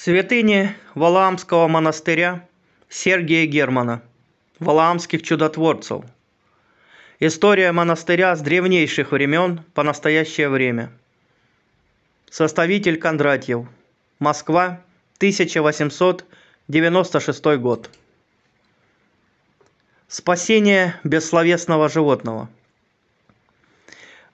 святыни Валаамского монастыря Сергия Германа, Валаамских чудотворцев. История монастыря с древнейших времен по настоящее время. Составитель Кондратьев. Москва, 1896 год. Спасение бессловесного животного –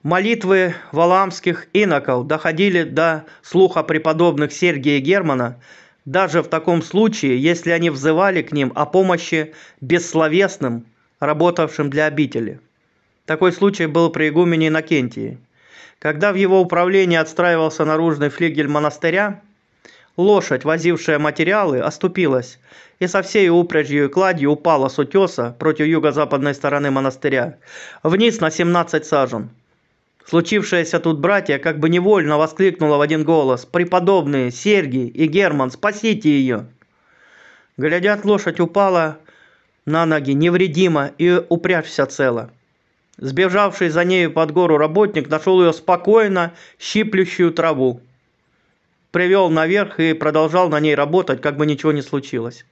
Молитвы валамских иноков доходили до слуха преподобных Сергия Германа даже в таком случае, если они взывали к ним о помощи бессловесным, работавшим для обители. Такой случай был при игумене Иннокентии. Когда в его управлении отстраивался наружный флигель монастыря, лошадь, возившая материалы, оступилась и со всей упряжью и кладью упала с утеса против юго-западной стороны монастыря вниз на 17 сажен – Случившееся тут братья как бы невольно воскликнула в один голос. «Преподобные, Сергий и Герман, спасите ее!» Глядят, лошадь упала на ноги невредимо и упряжься цело. Сбежавший за нею под гору работник нашел ее спокойно щиплющую траву. Привел наверх и продолжал на ней работать, как бы ничего не случилось.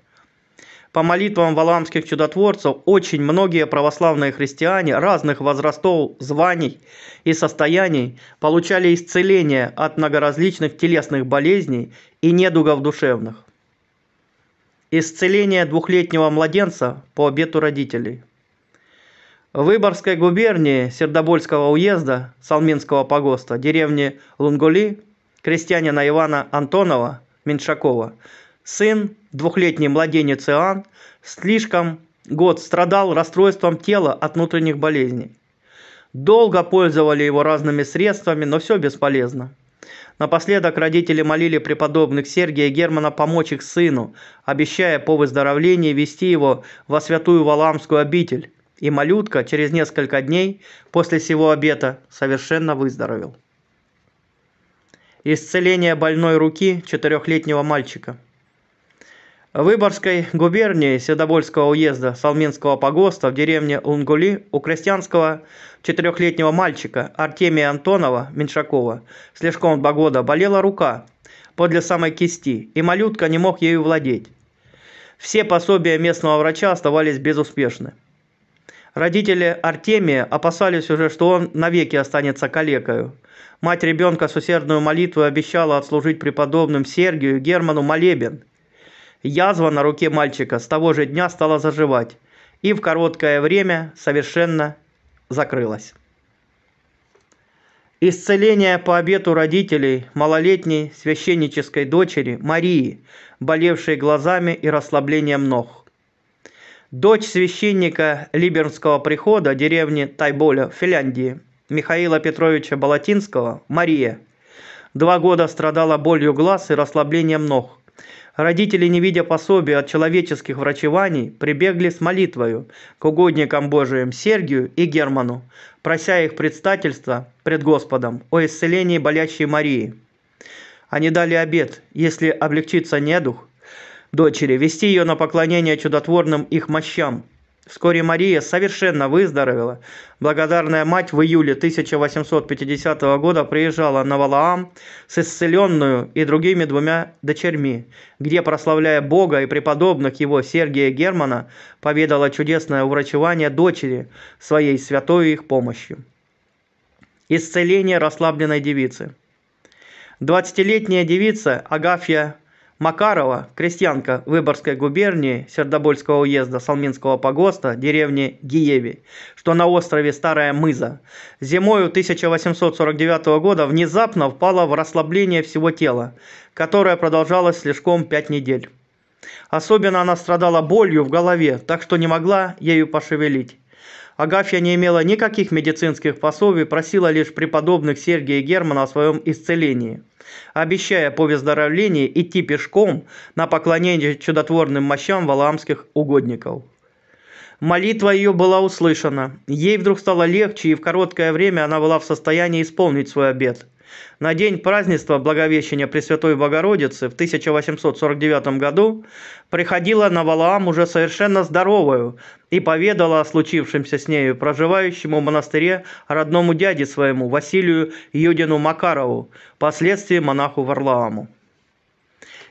По молитвам валамских чудотворцев очень многие православные христиане разных возрастов, званий и состояний получали исцеление от многоразличных телесных болезней и недугов душевных. Исцеление двухлетнего младенца по обету родителей. В Выборгской губернии Сердобольского уезда Салминского погоста деревни Лунгули крестьянина Ивана Антонова Меньшакова сын двухлетний младенец Иоанн слишком год страдал расстройством тела от внутренних болезней. Долго пользовали его разными средствами, но все бесполезно. Напоследок родители молили преподобных Сергия и Германа помочь их сыну, обещая по выздоровлении вести его во святую Валамскую обитель. И малютка через несколько дней после сего обета совершенно выздоровел. Исцеление больной руки четырехлетнего мальчика – Выборгской губернии Седобольского уезда Салменского погоста в деревне Унгули у крестьянского четырехлетнего мальчика Артемия Антонова Меньшакова слишком лишком два года болела рука подле самой кисти, и малютка не мог ею владеть. Все пособия местного врача оставались безуспешны. Родители Артемия опасались уже, что он навеки останется калекою. Мать ребенка с усердной молитвой обещала отслужить преподобным Сергию Герману молебен – Язва на руке мальчика с того же дня стала заживать и в короткое время совершенно закрылась. Исцеление по обету родителей малолетней священнической дочери Марии, болевшей глазами и расслаблением ног. Дочь священника Либернского прихода деревни Тайболя в Финляндии Михаила Петровича Балатинского Мария, два года страдала болью глаз и расслаблением ног – Родители, не видя пособия от человеческих врачеваний, прибегли с молитвою к угодникам Божиим Сергию и Герману, прося их предстательства пред Господом о исцелении болящей Марии. Они дали обет, если облегчится недух, дочери, вести ее на поклонение чудотворным их мощам Вскоре Мария совершенно выздоровела. Благодарная мать в июле 1850 года приезжала на Валаам с исцеленную и другими двумя дочерьми, где, прославляя Бога и преподобных его Сергия Германа, поведала чудесное уврачевание дочери своей святой их помощью. Исцеление расслабленной девицы. Двадцатилетняя девица Агафья Макарова, крестьянка Выборгской губернии, Сердобольского уезда, Салминского погоста, деревни Гиеви, что на острове Старая Мыза, зимою 1849 года внезапно впала в расслабление всего тела, которое продолжалось слишком пять недель. Особенно она страдала болью в голове, так что не могла ею пошевелить. Агафья не имела никаких медицинских пособий, просила лишь преподобных Сергия и Германа о своем исцелении – обещая по выздоровлении идти пешком на поклонение чудотворным мощам валаамских угодников. Молитва ее была услышана. Ей вдруг стало легче, и в короткое время она была в состоянии исполнить свой обет. На день празднества Благовещения Пресвятой Богородицы в 1849 году приходила на Валаам уже совершенно здоровую и поведала о случившемся с нею проживающему в монастыре родному дяде своему Василию Юдину Макарову, впоследствии монаху Варлааму.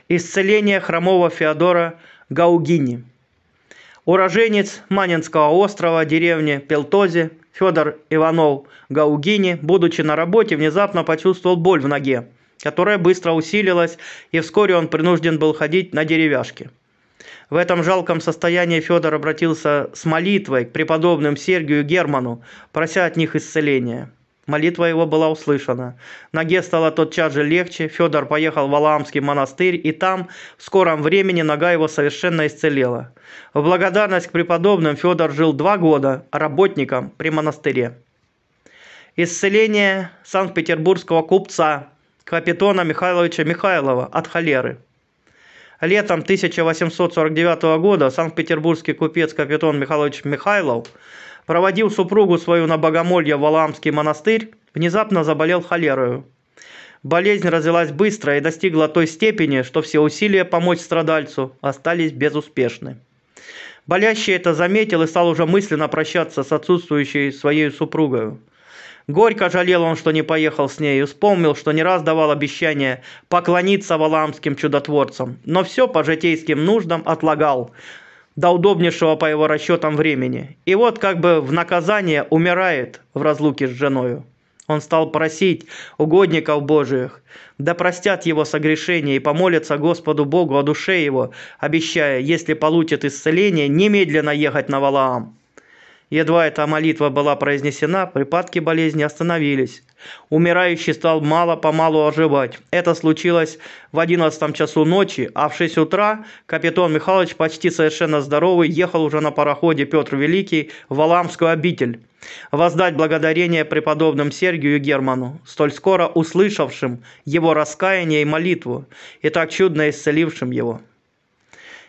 Исцеление хромого Феодора Гаугини – уроженец Манинского острова, деревни Пелтози – Федор Иванов Гаугини, будучи на работе, внезапно почувствовал боль в ноге, которая быстро усилилась, и вскоре он принужден был ходить на деревяшке. В этом жалком состоянии Федор обратился с молитвой к преподобным Сергию Герману, прося от них исцеления. Молитва его была услышана. Ноге стало тотчас же легче, Федор поехал в Алаамский монастырь, и там в скором времени нога его совершенно исцелела. В благодарность к преподобным Федор жил два года работником при монастыре. Исцеление санкт-петербургского купца Капитона Михайловича Михайлова от холеры. Летом 1849 года санкт-петербургский купец Капитон Михайлович Михайлов – проводил супругу свою на богомолье в Аламский монастырь, внезапно заболел холерою. Болезнь развелась быстро и достигла той степени, что все усилия помочь страдальцу остались безуспешны. Болящий это заметил и стал уже мысленно прощаться с отсутствующей своей супругою. Горько жалел он, что не поехал с ней, и вспомнил, что не раз давал обещание поклониться валамским чудотворцам, но все по житейским нуждам отлагал, до удобнейшего по его расчетам времени. И вот как бы в наказание умирает в разлуке с женою. Он стал просить угодников Божиих, да простят его согрешение и помолятся Господу Богу о душе его, обещая, если получит исцеление, немедленно ехать на Валаам. Едва эта молитва была произнесена, припадки болезни остановились. Умирающий стал мало-помалу оживать. Это случилось в 11 часу ночи, а в 6 утра капитан Михайлович, почти совершенно здоровый, ехал уже на пароходе Петр Великий в Аламскую обитель. Воздать благодарение преподобным Сергию и Герману, столь скоро услышавшим его раскаяние и молитву, и так чудно исцелившим его.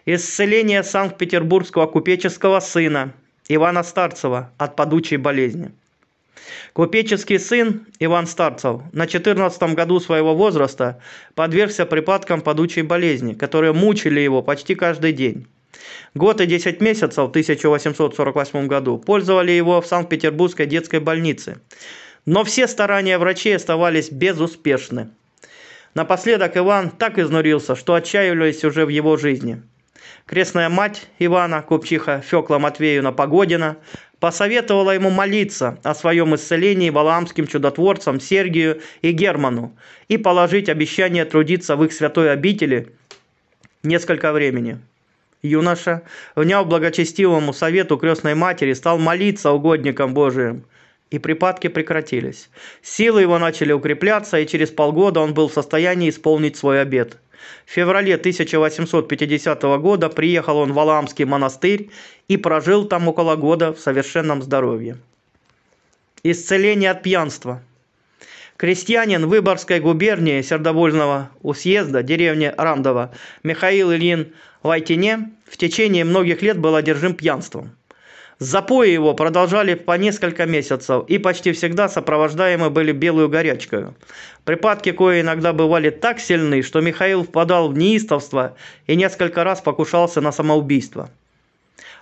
Исцеление Санкт-Петербургского купеческого сына – Ивана Старцева от падучей болезни. Купеческий сын Иван Старцев на 14 году своего возраста подвергся припадкам падучей болезни, которые мучили его почти каждый день. Год и 10 месяцев в 1848 году пользовали его в Санкт-Петербургской детской больнице. Но все старания врачей оставались безуспешны. Напоследок Иван так изнурился, что отчаивались уже в его жизни – крестная мать Ивана, купчиха Фекла Матвеевна Погодина, посоветовала ему молиться о своем исцелении валаамским чудотворцам Сергию и Герману и положить обещание трудиться в их святой обители несколько времени. Юноша, вняв благочестивому совету крестной матери, стал молиться угодникам Божиим, и припадки прекратились. Силы его начали укрепляться, и через полгода он был в состоянии исполнить свой обет – в феврале 1850 года приехал он в Аламский монастырь и прожил там около года в совершенном здоровье. Исцеление от пьянства. Крестьянин Выборгской губернии Сердовольного уезда деревни Рандова Михаил Ильин Вайтине в течение многих лет был одержим пьянством – Запои его продолжали по несколько месяцев и почти всегда сопровождаемы были белую горячкою. Припадки кое иногда бывали так сильны, что Михаил впадал в неистовство и несколько раз покушался на самоубийство.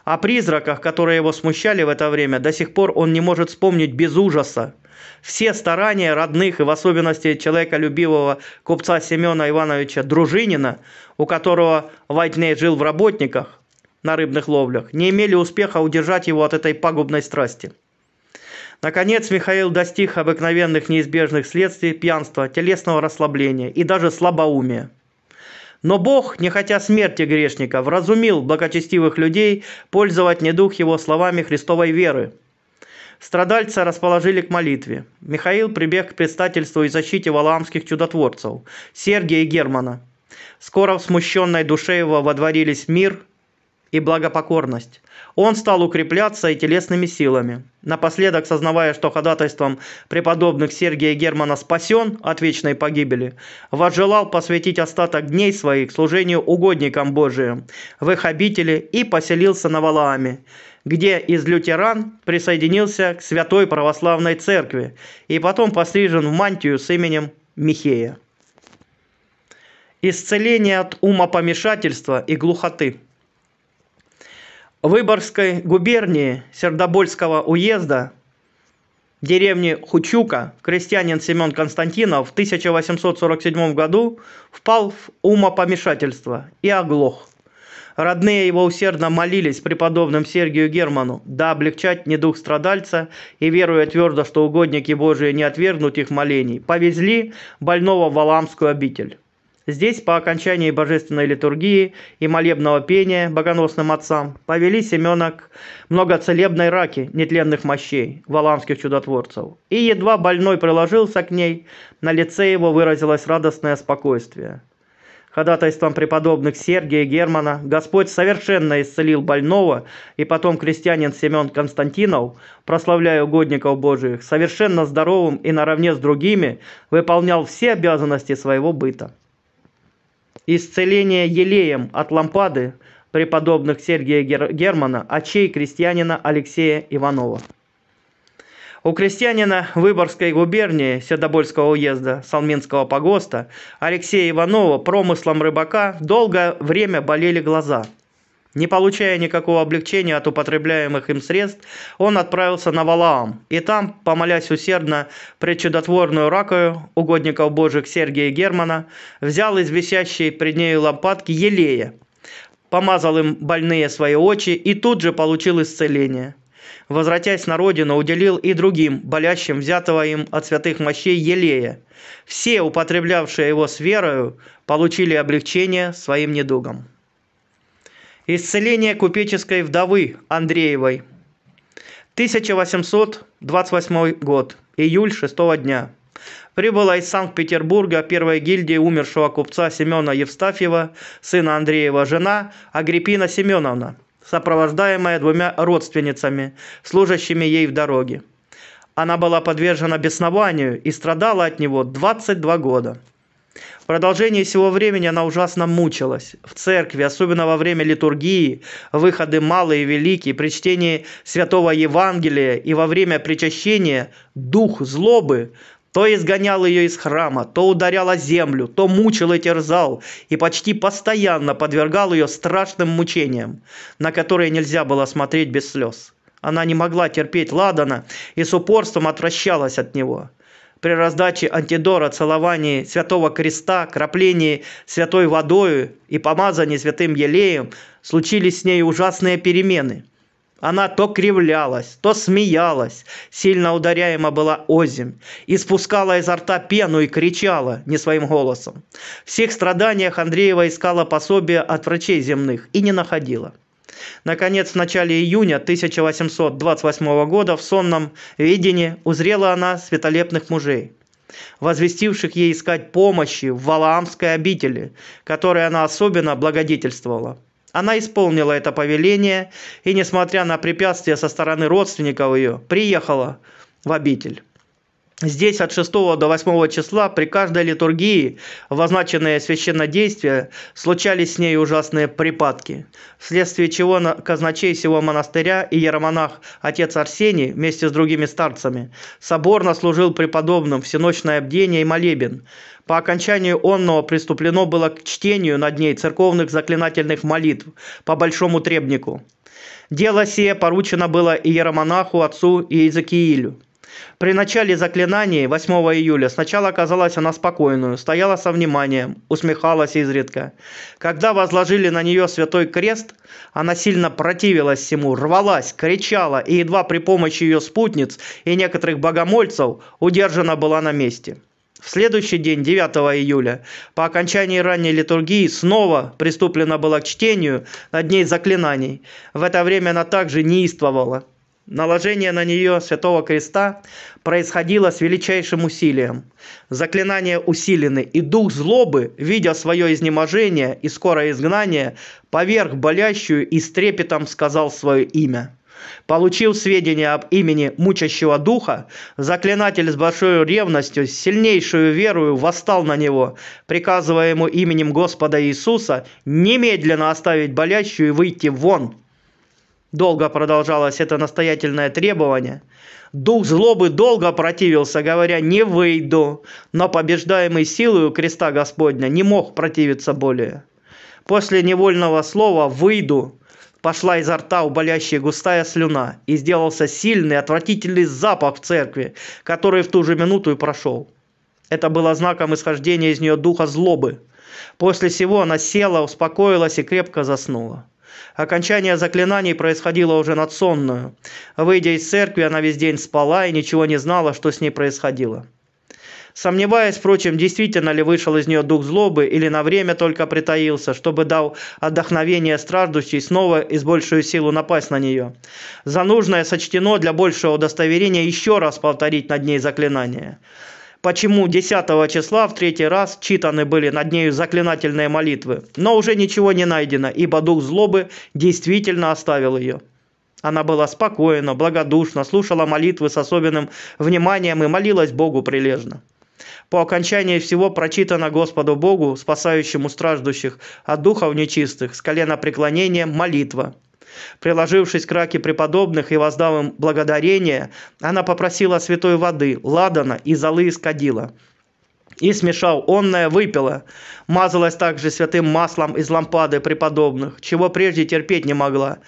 О призраках, которые его смущали в это время, до сих пор он не может вспомнить без ужаса. Все старания родных и в особенности человеколюбивого купца Семена Ивановича Дружинина, у которого Вайтней жил в работниках, на рыбных ловлях, не имели успеха удержать его от этой пагубной страсти. Наконец Михаил достиг обыкновенных неизбежных следствий пьянства, телесного расслабления и даже слабоумия. Но Бог, нехотя смерти грешника, вразумил благочестивых людей пользовать недух его словами Христовой веры. Страдальца расположили к молитве. Михаил прибег к предстательству и защите валаамских чудотворцев – Сергия и Германа. Скоро в смущенной душе его водворились мир, и благопокорность. Он стал укрепляться и телесными силами. Напоследок, сознавая, что ходатайством преподобных Сергия Германа спасен от вечной погибели, возжелал посвятить остаток дней своих служению угодникам Божиим в их обители и поселился на Валааме, где из лютеран присоединился к Святой Православной Церкви и потом пострижен в мантию с именем Михея. Исцеление от умопомешательства и глухоты – Выборгской губернии Сердобольского уезда деревни Хучука крестьянин Семен Константинов в 1847 году впал в умопомешательство и оглох. Родные его усердно молились преподобным Сергию Герману, да облегчать недуг страдальца, и, веруя твердо, что угодники Божии не отвергнут их молений, повезли больного в Аламскую обитель. Здесь по окончании божественной литургии и молебного пения богоносным отцам повели Семена к многоцелебной раке нетленных мощей валанских чудотворцев. И едва больной приложился к ней, на лице его выразилось радостное спокойствие. Ходатайством преподобных Сергия и Германа Господь совершенно исцелил больного, и потом крестьянин Семен Константинов, прославляя угодников Божиих, совершенно здоровым и наравне с другими выполнял все обязанности своего быта. Исцеление елеем от лампады преподобных Сергия Германа, очей а крестьянина Алексея Иванова. У крестьянина Выборгской губернии Седобольского уезда Салминского погоста Алексея Иванова промыслом рыбака долгое время болели глаза – не получая никакого облегчения от употребляемых им средств, он отправился на Валаам, и там, помолясь усердно пред чудотворную ракою угодников божьих Сергия и Германа, взял из висящей пред нею лампадки елея, помазал им больные свои очи и тут же получил исцеление. Возвратясь на родину, уделил и другим, болящим взятого им от святых мощей елея. Все, употреблявшие его с верою, получили облегчение своим недугам. Исцеление купеческой вдовы Андреевой. 1828 год. Июль 6 дня. Прибыла из Санкт-Петербурга первой гильдии умершего купца Семена Евстафьева, сына Андреева, жена Агриппина Семеновна, сопровождаемая двумя родственницами, служащими ей в дороге. Она была подвержена беснованию и страдала от него 22 года. В продолжении всего времени она ужасно мучилась. В церкви, особенно во время литургии, выходы малые и великие, при чтении Святого Евангелия и во время причащения дух злобы то изгонял ее из храма, то ударял о землю, то мучил и терзал, и почти постоянно подвергал ее страшным мучениям, на которые нельзя было смотреть без слез. Она не могла терпеть Ладана и с упорством отвращалась от него – при раздаче антидора, целовании Святого Креста, краплении святой водою и помазании святым елеем случились с ней ужасные перемены. Она то кривлялась, то смеялась, сильно ударяема была озимь, испускала изо рта пену и кричала не своим голосом. В всех страданиях Андреева искала пособие от врачей земных и не находила. Наконец, в начале июня 1828 года в сонном видении узрела она светолепных мужей, возвестивших ей искать помощи в Валаамской обители, которой она особенно благодетельствовала. Она исполнила это повеление и, несмотря на препятствия со стороны родственников ее, приехала в обитель. Здесь от 6 до 8 числа при каждой литургии возначенные действие случались с ней ужасные припадки, вследствие чего казначей всего монастыря и еромонах отец Арсений вместе с другими старцами соборно служил преподобным всеночное бдение и молебен. По окончанию онного приступлено было к чтению над ней церковных заклинательных молитв по большому требнику. Дело сие поручено было и еромонаху, отцу и Иезекиилю. При начале заклинаний 8 июля сначала казалась она спокойную, стояла со вниманием, усмехалась изредка. Когда возложили на нее святой крест, она сильно противилась всему, рвалась, кричала и едва при помощи ее спутниц и некоторых богомольцев удержана была на месте. В следующий день, 9 июля, по окончании ранней литургии снова приступлено было к чтению над ней заклинаний. В это время она также неистовала – Наложение на нее Святого Креста происходило с величайшим усилием. Заклинания усилены, и дух злобы, видя свое изнеможение и скорое изгнание, поверх болящую и с трепетом сказал свое имя. Получив сведения об имени мучащего духа, заклинатель с большой ревностью, с сильнейшую верою восстал на него, приказывая ему именем Господа Иисуса немедленно оставить болящую и выйти вон – Долго продолжалось это настоятельное требование. Дух злобы долго противился, говоря «не выйду», но побеждаемый силою креста Господня не мог противиться более. После невольного слова «выйду» пошла изо рта у болящей густая слюна, и сделался сильный, отвратительный запах в церкви, который в ту же минуту и прошел. Это было знаком исхождения из нее духа злобы. После всего она села, успокоилась и крепко заснула. Окончание заклинаний происходило уже над сонную. Выйдя из церкви, она весь день спала и ничего не знала, что с ней происходило. Сомневаясь, впрочем, действительно ли вышел из нее дух злобы или на время только притаился, чтобы дал отдохновение страждущей снова и с большую силу напасть на нее. За нужное сочтено для большего удостоверения еще раз повторить над ней заклинание почему 10 числа в третий раз читаны были над нею заклинательные молитвы, но уже ничего не найдено, ибо дух злобы действительно оставил ее. Она была спокойна, благодушна, слушала молитвы с особенным вниманием и молилась Богу прилежно. По окончании всего прочитано Господу Богу, спасающему страждущих от духов нечистых, с колена преклонения молитва – Приложившись к раке преподобных и воздав им благодарение, она попросила святой воды, ладана и золы из кадила. И смешал онное, выпила. Мазалась также святым маслом из лампады преподобных, чего прежде терпеть не могла.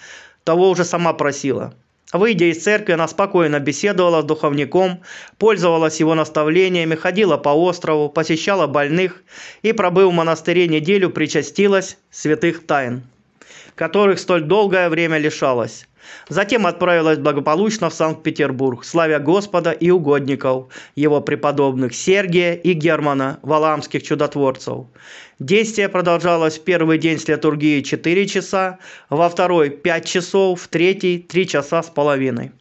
Того уже сама просила. Выйдя из церкви, она спокойно беседовала с духовником, пользовалась его наставлениями, ходила по острову, посещала больных и, пробыв в монастыре неделю, причастилась святых тайн которых столь долгое время лишалась. Затем отправилась благополучно в Санкт-Петербург, славя Господа и угодников, его преподобных Сергия и Германа, валамских чудотворцев. Действие продолжалось в первый день с литургии 4 часа, во второй 5 часов, в третий 3 часа с половиной.